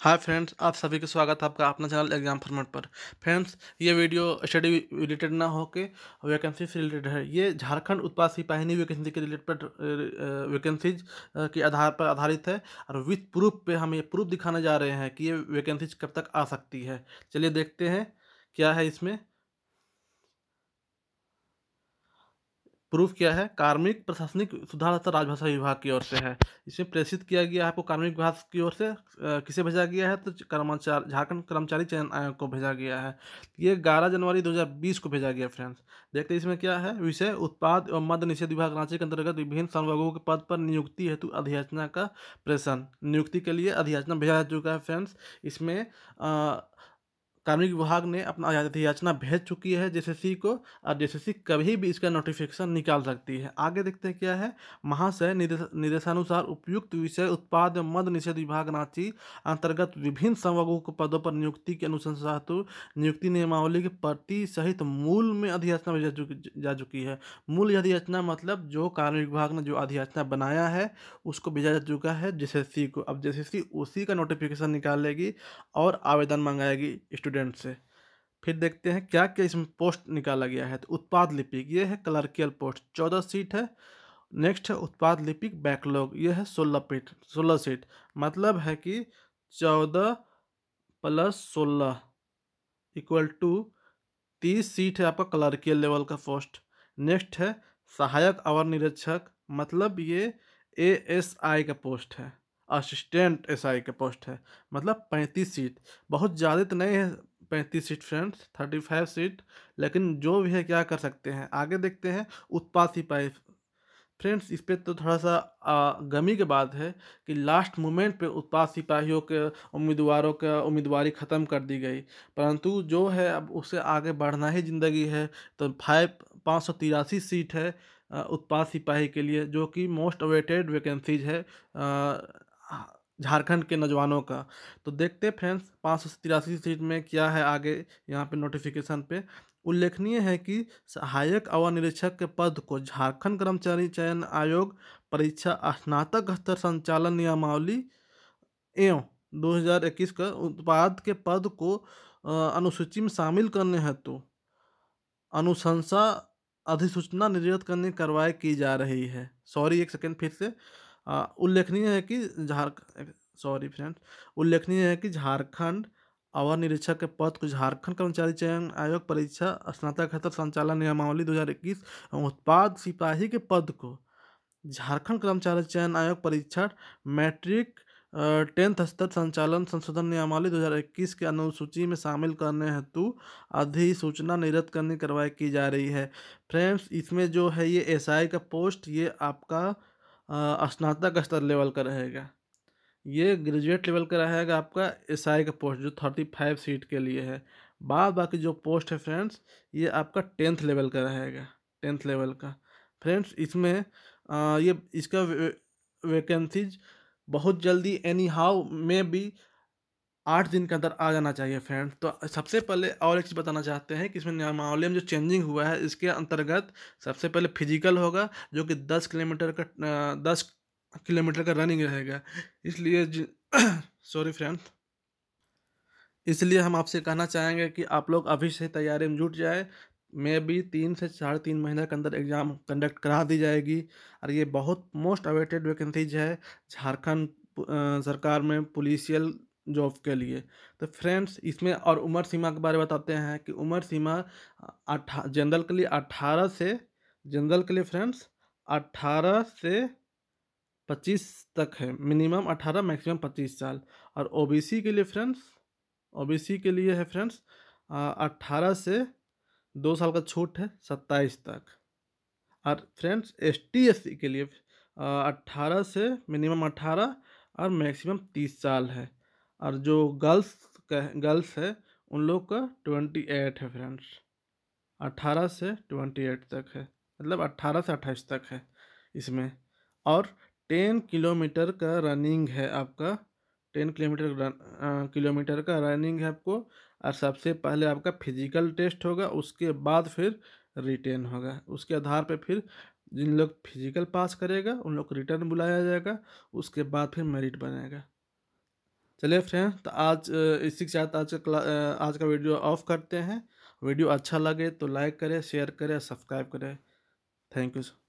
hi friends आप सभी का स्वागत है आपका अपना चैनल एग्जाम फॉर्मेट पर फ्रेंड्स ये वीडियो स्टडी रिलेटेड ना होकर वैकेंसी से रिलेटेड है ये झारखंड उत्पाद सिपाहिनी वैकेंसी के रिलेटेड वैकेंसीज के आधार पर आधारित है और विथ प्रूफ पे हम ये प्रूफ दिखाने जा रहे हैं कि ये वैकेंसीज कब तक आ सकती है चलिए देखते हैं क्या है इसमें प्रूफ किया है कार्मिक प्रशासनिक सुधार तथा राजभाषा विभाग की ओर से है इसमें प्रेषित किया गया आपको कार्मिक विभाग की ओर से किसे भेजा गया है तो कर्मचारी झारखंड कर्मचारी चयन आयोग को भेजा गया है ये 11 जनवरी 2020 को भेजा गया फ्रेंड्स देखते हैं इसमें क्या है विषय उत्पाद एवं मद्य निषेध विभाग रांची के अंतर्गत विभिन्न संभागों के पद पर नियुक्ति हेतु अधियाचना का प्रेषण नियुक्ति के लिए अधियाचना भेजा जा चुका है फ्रेंड्स इसमें कार्मिक विभाग ने अपना याचना भेज चुकी है जे को और जे कभी भी इसका नोटिफिकेशन निकाल सकती है आगे देखते हैं क्या है महाशय निर्देशानुसार उपयुक्त विषय उत्पाद मद निषेध विभाग रांची अंतर्गत विभिन्न संवर्गों के पदों पर नियुक्ति के अनुशंसा हेतु नियुक्ति नियमावली के प्रति सहित मूल में अधियाचना भेजा जा चुकी है मूल अधियाचना मतलब जो कार्मिक विभाग ने जो अधियाचना बनाया है उसको भेजा जा चुका है जे को अब जे उसी का नोटिफिकेशन निकालेगी और आवेदन मंगाएगी स्टूडेंट स्टूडेंट से फिर देखते हैं क्या क्या इसमें पोस्ट निकाला गया है तो उत्पाद लिपिक ये है क्लर्कियल पोस्ट चौदह सीट है नेक्स्ट है उत्पाद लिपिक बैकलॉग ये है सोलह पीट सोलह सीट मतलब है कि चौदह प्लस सोलह इक्वल टू तीस सीट है आपका क्लर्कियल लेवल का पोस्ट नेक्स्ट है सहायक अवर निरीक्षक मतलब ये ए एस आई का पोस्ट है असिस्टेंट आई के पोस्ट है मतलब पैंतीस सीट बहुत ज़्यादा तो नहीं है पैंतीस seat friends thirty five seat लेकिन जो भी है क्या कर सकते हैं आगे देखते हैं उत्पाद सिपाही फ्रेंड्स इस पर तो थोड़ा सा गमी के बाद है कि लास्ट मोमेंट पे उत्पाद सिपाहियों के उम्मीदवारों का उम्मीदवारी ख़त्म कर दी गई परंतु जो है अब उसे आगे बढ़ना ही ज़िंदगी है तो फाइव पाँच सौ तिरासी सीट है उत्पाद सिपाही के लिए जो कि मोस्ट अवेटेड वैकेंसीज है झारखंड के नौजवानों का तो देखते फ्रेंड्स पाँच सौ तिरासी सीट में क्या है आगे यहाँ पे नोटिफिकेशन पे उल्लेखनीय है कि सहायक अवर निरीक्षक के पद को झारखंड कर्मचारी चयन आयोग परीक्षा स्नातक स्तर संचालन नियमावली एवं 2021 का उत्पाद के पद को अनुसूची में शामिल करने हेतु अनुशंसा अधिसूचना निर्गत करने की कार्रवाई की जा रही है सॉरी एक सेकेंड फिर से उल्लेखनीय है कि झारखंड सॉरी फ्रेंड उल्लेखनीय है कि झारखंड अवर निरीक्षक के पद को झारखंड कर्मचारी चयन आयोग परीक्षा स्नातक संचालन नियमावली 2021 उत्पाद सिपाही के पद को झारखंड कर्मचारी चयन आयोग परीक्षा मैट्रिक टेंथ स्तर संचालन संशोधन नियमावली 2021 के अनुसूची में शामिल करने हेतु अधिसूचना निरत करने की कार्रवाई की जा रही है फ्रेंड्स इसमें जो है ये एसआई का पोस्ट ये आपका स्नातक स्तर लेवल का रहेगा ये ग्रेजुएट लेवल का रहेगा आपका एस आई का पोस्ट जो थर्टी फाइव सीट के लिए है बाद बाकी जो पोस्ट है फ्रेंड्स ये आपका टेंथ लेवल का रहेगा टेंथ लेवल का फ्रेंड्स इसमें आ, ये इसका वे, वैकेंसीज बहुत जल्दी एनी हाउ में भी आठ दिन के अंदर आ जाना चाहिए फ्रेंड तो सबसे पहले और एक चीज़ बताना चाहते हैं कि इसमें नियमावली में जो चेंजिंग हुआ है इसके अंतर्गत सबसे पहले फिजिकल होगा जो कि दस किलोमीटर का दस किलोमीटर का रनिंग रहेगा इसलिए सॉरी फ्रेंड इसलिए हम आपसे कहना चाहेंगे कि आप लोग अभी से तैयारी में जुट जाए मे भी तीन से साढ़े तीन महीने के अंदर एग्ज़ाम कंडक्ट करा दी जाएगी और ये बहुत मोस्ट अवेटेड वैकेंसीज है झारखंड सरकार में पुलिसियल जॉब के लिए तो फ्रेंड्स इसमें और उम्र सीमा के बारे में बताते हैं कि उम्र सीमा अठा जनरल के लिए अट्ठारह से जनरल के लिए फ्रेंड्स अट्ठारह से पच्चीस तक है मिनिमम अठारह मैक्सिमम पच्चीस साल और ओबीसी के लिए फ्रेंड्स ओबीसी के लिए है फ्रेंड्स अट्ठारह से दो साल का छूट है सत्ताईस तक और friends S T S C के लिए अट्ठारह से मिनिमम अट्ठारह और मैक्सिमम तीस साल है और जो गर्ल्स का गर्ल्स है उन लोग का ट्वेंटी एट है फ्रेंड्स अट्ठारह से ट्वेंटी एट तक है मतलब अट्ठारह से अट्ठाईस तक है इसमें और टेन किलोमीटर का रनिंग है आपका टेन किलोमीटर किलोमीटर का रनिंग है आपको और सबसे पहले आपका फिजिकल टेस्ट होगा उसके बाद फिर रिटर्न होगा उसके आधार पर फिर जिन लोग फिजिकल पास करेगा उन लोग को रिटर्न बुलाया जाएगा उसके बाद फिर मेरिट बनेगा चलिए फ्रेंड तो आज इसी के साथ आज का आज का वीडियो ऑफ करते हैं वीडियो अच्छा लगे तो लाइक करें शेयर करें सब्सक्राइब करें थैंक यू